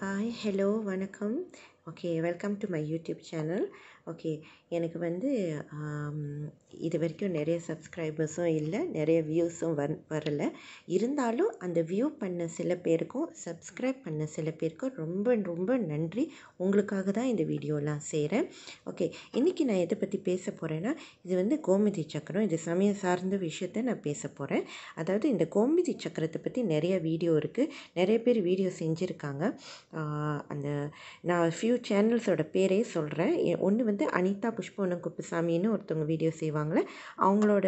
hi hello வணக்கம் okay welcome to my YouTube channel okay எனக்கு வந்து இது வரைக்கும் நிறைய சப்ஸ்கிரைபர்ஸும் இல்லை நிறைய வியூஸும் வந் வரலை இருந்தாலும் அந்த வியூ பண்ண சில பேருக்கும் சப்ஸ்கிரைப் பண்ண சில பேருக்கும் ரொம்ப ரொம்ப நன்றி உங்களுக்காக தான் இந்த வீடியோலாம் செய்கிறேன் ஓகே இன்றைக்கி நான் எதை பற்றி பேச போகிறேன்னா இது வந்து கோமதி சக்கரம் இது சமயம் சார்ந்த விஷயத்தை நான் பேச போகிறேன் அதாவது இந்த கோமதி சக்கரத்தை பற்றி நிறைய வீடியோ இருக்குது நிறைய பேர் வீடியோ செஞ்சுருக்காங்க அந்த நான் ஃபியூ சேனல்ஸோட பேரே சொல்கிறேன் ஒன்று வந்து அனிதா புஷ்பவனம் குப்புசாமின்னு ஒருத்தவங்க வீடியோ செய்வாங்களே அவங்களோட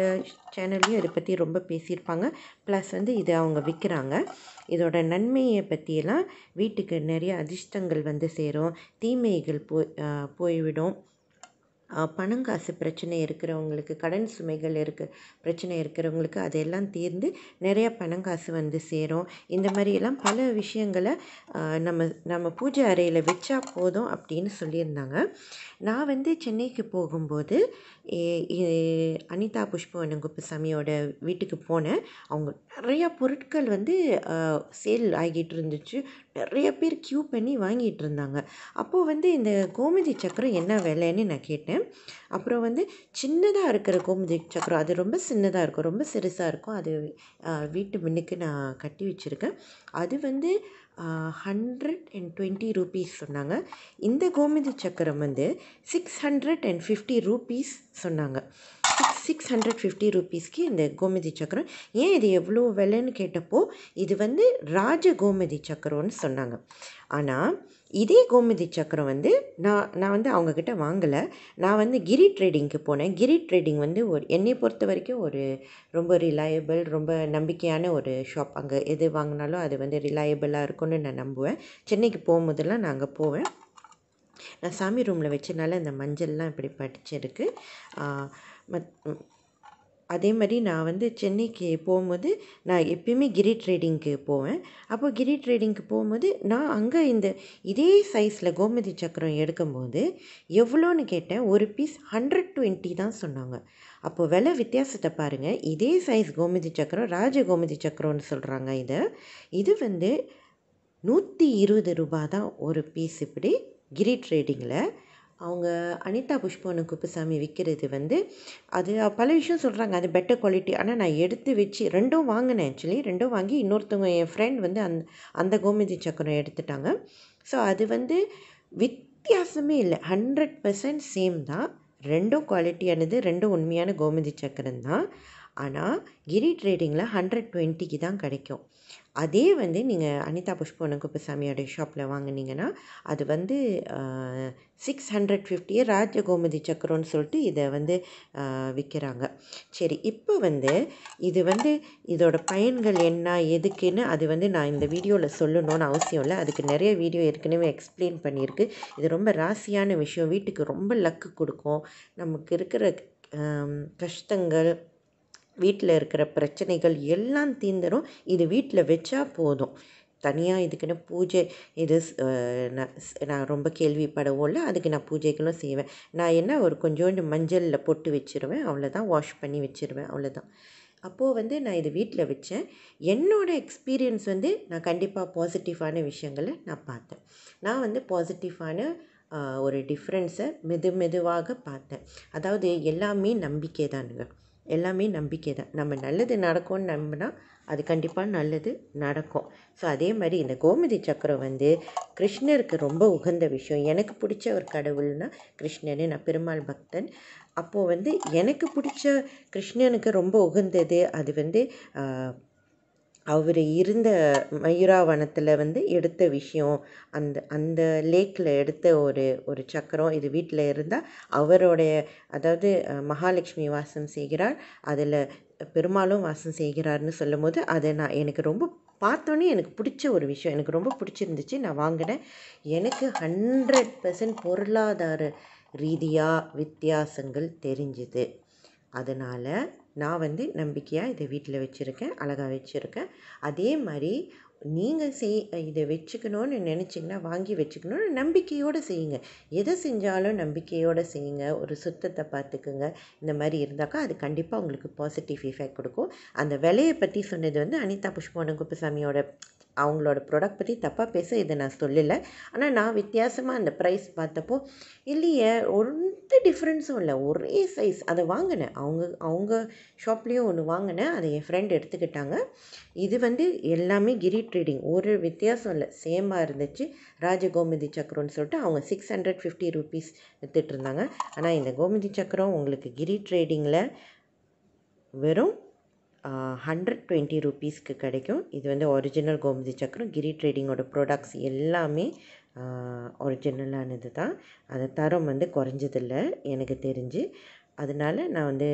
சேனல்லையும் இதை பற்றி ரொம்ப பேசியிருப்பாங்க ப்ளஸ் வந்து இதை அவங்க விற்கிறாங்க இதோட நன்மையை பற்றியெல்லாம் வீட்டுக்கு நிறைய அதிர்ஷ்டங்கள் வந்து சேரும் தீமைகள் போய் போய்விடும் பணம் காசு பிரச்சனை இருக்கிறவங்களுக்கு கடன் சுமைகள் இருக்க பிரச்சனை இருக்கிறவங்களுக்கு அதெல்லாம் தீர்ந்து நிறைய பணம் காசு வந்து சேரும் இந்த மாதிரியெல்லாம் பல விஷயங்களை நம்ம நம்ம பூஜை அறையில் வச்சா போதும் அப்படின்னு சொல்லியிருந்தாங்க நான் வந்து சென்னைக்கு போகும்போது அனிதா புஷ்பவன குப்புசாமியோட வீட்டுக்கு போனேன் அவங்க நிறையா பொருட்கள் வந்து சேல் ஆகிட்டு இருந்துச்சு நிறைய பேர் க்யூ பண்ணி வாங்கிட்டு இருந்தாங்க அப்போது வந்து இந்த கோமதி சக்கரம் என்ன விலைன்னு நான் கேட்டேன் அப்புறம் வந்து சின்னதாக இருக்கிற கோமுதி சக்கரம் அது ரொம்ப சின்னதாக இருக்கும் ரொம்ப சிறுசாக இருக்கும் அது வீட்டு மின்னுக்கு நான் கட்டி வச்சுருக்கேன் அது வந்து ஹண்ட்ரட் அண்ட் டுவெண்ட்டி ருபீஸ் சொன்னாங்க இந்த கோமதி சக்கரம் வந்து six hundred and fifty rupees சொன்னாங்க சிக்ஸ் சிக்ஸ் ஹண்ட்ரட் ஃபிஃப்டி ருபீஸ்க்கு இந்த கோமதி சக்கரம் ஏன் இது எவ்வளோ விலைன்னு கேட்டப்போ இது வந்து ராஜ கோமதி சக்கரம்னு சொன்னாங்க ஆனால் இதே கோமதி சக்கரம் வந்து நான் நான் வந்து அவங்கக்கிட்ட வாங்கலை நான் வந்து கிரி ட்ரேடிங்க்கு போனேன் கிரி ட்ரேடிங் வந்து ஒரு என்னை பொறுத்த வரைக்கும் ஒரு ரொம்ப ரிலையபிள் ரொம்ப நம்பிக்கையான ஒரு ஷாப் அங்கே எது வாங்கினாலும் அது வந்து ரிலையபிளாக இருக்கும்னு நான் நம்புவேன் சென்னைக்கு போகும்போதெல்லாம் நான் அங்கே போவேன் நான் சாமி ரூமில் வச்சனால இந்த மஞ்சள்லாம் இப்படி படிச்சிருக்கு மத் அதே மாதிரி நான் வந்து சென்னைக்கு போகும்போது நான் எப்பயுமே கிரி ட்ரேடிங்க்கு போவேன் அப்போது கிரி ட்ரேடிங்க்கு போகும்போது நான் அங்கே இந்த இதே சைஸில் கோமதி சக்கரம் எடுக்கும்போது எவ்வளோன்னு கேட்டேன் ஒரு பீஸ் ஹண்ட்ரட் டுவெண்ட்டி தான் சொன்னாங்க அப்போது விலை வித்தியாசத்தை பாருங்கள் இதே சைஸ் கோமதி சக்கரம் ராஜ கோமதி சக்கரம்னு சொல்கிறாங்க இதை இது வந்து நூற்றி இருபது ரூபா தான் ஒரு பீஸ் இப்படி கிரி ட்ரேடிங்கில் அவங்க அனிதா புஷ்பவன குப்புசாமி விற்கிறது வந்து அது பல விஷயம் சொல்கிறாங்க அது பெட்டர் குவாலிட்டி ஆனால் நான் எடுத்து வச்சு ரெண்டும் வாங்கினேன் ஆக்சுவலி ரெண்டும் வாங்கி இன்னொருத்தவங்க என் ஃப்ரெண்ட் வந்து அந் அந்த கோமதி சக்கரம் எடுத்துட்டாங்க ஸோ அது வந்து வித்தியாசமே இல்லை ஹண்ட்ரட் பர்சன்ட் சேம் தான் ரெண்டும் குவாலிட்டியானது ரெண்டும் உண்மையான கோமதி சக்கரம் தான் ஆனால் கிரி ட்ரேடிங்கில் ஹண்ட்ரட் டுவெண்ட்டிக்கு தான் கிடைக்கும் அதே வந்து நீங்கள் அனிதா புஷ்பவன குப்புசாமியோடைய ஷாப்பில் வாங்கினீங்கன்னா அது வந்து சிக்ஸ் ஹண்ட்ரட் ஃபிஃப்டியே ராஜகோமதி சக்கரம்னு சொல்லிட்டு இதை வந்து விற்கிறாங்க சரி இப்போ வந்து இது வந்து இதோட பயன்கள் என்ன எதுக்குன்னு அது வந்து நான் இந்த வீடியோவில் சொல்லணும்னு அவசியம் இல்லை அதுக்கு நிறைய வீடியோ ஏற்கனவே எக்ஸ்பிளைன் பண்ணியிருக்கு இது ரொம்ப ராசியான விஷயம் வீட்டுக்கு ரொம்ப லக்கு கொடுக்கும் நமக்கு இருக்கிற கஷ்டங்கள் வீட்டில் இருக்கிற பிரச்சனைகள் எல்லாம் தீந்துடும் இது வீட்டில் வச்சா போதும் தனியாக இதுக்குன்னு பூஜை இது நான் நான் ரொம்ப கேள்விப்படவோம்ல அதுக்கு நான் பூஜைகளும் செய்வேன் நான் என்ன ஒரு கொஞ்சோண்டு மஞ்சளில் பொட்டு வச்சுருவேன் அவ்வளோதான் வாஷ் பண்ணி வச்சுருவேன் அவ்வளோதான் அப்போது வந்து நான் இது வீட்டில் வச்சேன் என்னோடய எக்ஸ்பீரியன்ஸ் வந்து நான் கண்டிப்பாக பாசிட்டிவான விஷயங்களை நான் பார்த்தேன் நான் வந்து பாசிட்டிவான ஒரு டிஃப்ரென்ஸை மெது மெதுவாக பார்த்தேன் அதாவது எல்லாமே நம்பிக்கை தானுங்க எல்லாமே நம்பிக்கை தான் நம்ம நல்லது நடக்கும்னு நம்பினா அது கண்டிப்பாக நல்லது நடக்கும் ஸோ அதே மாதிரி இந்த கோமதி சக்கரம் வந்து கிருஷ்ணருக்கு ரொம்ப உகந்த விஷயம் எனக்கு பிடிச்ச ஒரு கடவுள்னா கிருஷ்ணனே நான் பெருமாள் பக்தன் அப்போது வந்து எனக்கு பிடிச்ச கிருஷ்ணனுக்கு ரொம்ப உகந்தது அது வந்து அவர் இருந்த மயூராவனத்தில் வந்து எடுத்த விஷயம் அந்த அந்த லேக்கில் எடுத்த ஒரு ஒரு சக்கரம் இது வீட்டில் இருந்தால் அவரோடைய அதாவது மகாலட்சுமி வாசம் செய்கிறார் அதில் பெருமாளும் வாசம் செய்கிறார்னு சொல்லும் போது அதை நான் எனக்கு ரொம்ப பார்த்தோன்னே எனக்கு பிடிச்ச ஒரு விஷயம் எனக்கு ரொம்ப பிடிச்சிருந்துச்சு நான் வாங்கினேன் எனக்கு ஹண்ட்ரட் பர்சன்ட் பொருளாதார ரீதியாக வித்தியாசங்கள் தெரிஞ்சுது அதனால் நான் வந்து நம்பிக்கையாக இதை வீட்டில் வச்சுருக்கேன் அழகாக வச்சுருக்கேன் அதே மாதிரி நீங்கள் செய் இதை வச்சுக்கணுன்னு நினச்சிங்கன்னா வாங்கி வச்சுக்கணுன்னு நம்பிக்கையோடு செய்யுங்க எதை செஞ்சாலும் நம்பிக்கையோடு செய்யுங்க ஒரு சுத்தத்தை பார்த்துக்குங்க இந்த மாதிரி இருந்தாக்கா அது கண்டிப்பாக உங்களுக்கு பாசிட்டிவ் இஃபெக்ட் கொடுக்கும் அந்த விலையை பற்றி சொன்னது வந்து அனிதா புஷ்பவன குப்புசாமியோட அவங்களோட ப்ராடக்ட் பற்றி தப்பாக பேச இதை நான் சொல்லலை ஆனால் நான் வித்தியாசமாக அந்த ப்ரைஸ் பார்த்தப்போ இல்லையே எந்த டிஃப்ரென்ஸும் இல்லை ஒரே சைஸ் அதை வாங்கினேன் அவங்க அவங்க ஷாப்லேயும் ஒன்று வாங்கினேன் அதை என் ஃப்ரெண்ட் எடுத்துக்கிட்டாங்க இது வந்து எல்லாமே கிரி ட்ரேடிங் ஒரு வித்தியாசம் இல்லை சேமாக இருந்துச்சு ராஜகோமதி சக்கரம்னு சொல்லிட்டு அவங்க சிக்ஸ் ஹண்ட்ரட் ஃபிஃப்டி ருபீஸ் இருந்தாங்க ஆனால் இந்த கோமதி சக்கரம் உங்களுக்கு கிரி ட்ரேடிங்கில் வெறும் ஹண்ட்ரட் டுவெண்ட்டி ருபீஸ்க்கு கிடைக்கும் இது வந்து ஒரிஜினல் கோமதி சக்கரம் கிரி ட்ரேடிங்கோட ப்ராடக்ட்ஸ் எல்லாமே ஒரிஜினலானது தான் அந்த தரம் வந்து குறைஞ்சதில்லை எனக்கு தெரிஞ்சு அதனால் நான் வந்து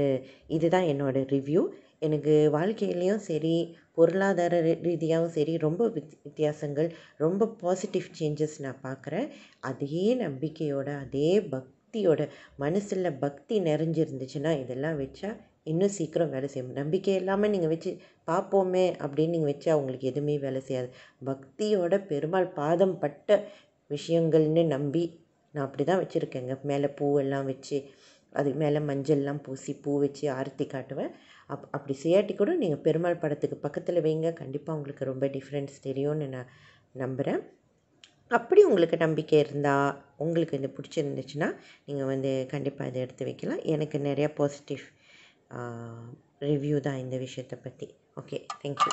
இதுதான் என்னோடய ரிவ்யூ எனக்கு வாழ்க்கையிலையும் சரி பொருளாதார ரீதியாகவும் சரி ரொம்ப வித்தியாசங்கள் ரொம்ப பாசிட்டிவ் சேஞ்சஸ் நான் பார்க்குறேன் அதே நம்பிக்கையோட அதே பக்தியோட மனசில் பக்தி நிறைஞ்சிருந்துச்சுன்னா இதெல்லாம் வச்சா இன்னும் சீக்கிரம் வேலை செய்யும் நம்பிக்கை இல்லாமல் நீங்கள் வச்சு பார்ப்போமே அப்படின்னு நீங்கள் வச்சு அவங்களுக்கு எதுவுமே வேலை செய்யாது பக்தியோட பெருமாள் பாதம் பட்ட விஷயங்கள்னு நம்பி நான் அப்படி தான் வச்சுருக்கேங்க மேலே பூவெல்லாம் வச்சு அதுக்கு மேலே மஞ்சள்லாம் பூசி பூ வச்சு ஆர்த்தி காட்டுவேன் அப் அப்படி செய்யாட்டி கூட நீங்கள் பெருமாள் படத்துக்கு பக்கத்தில் வைங்க கண்டிப்பாக உங்களுக்கு ரொம்ப டிஃப்ரென்ஸ் தெரியும்னு நான் நம்புகிறேன் அப்படி உங்களுக்கு நம்பிக்கை இருந்தால் உங்களுக்கு இது பிடிச்சிருந்துச்சுன்னா நீங்கள் வந்து கண்டிப்பாக இதை எடுத்து வைக்கலாம் எனக்கு நிறையா பாசிட்டிவ் ரிவ்யூ தான் இந்த விஷயத்தை பற்றி ஓகே தேங்க்யூ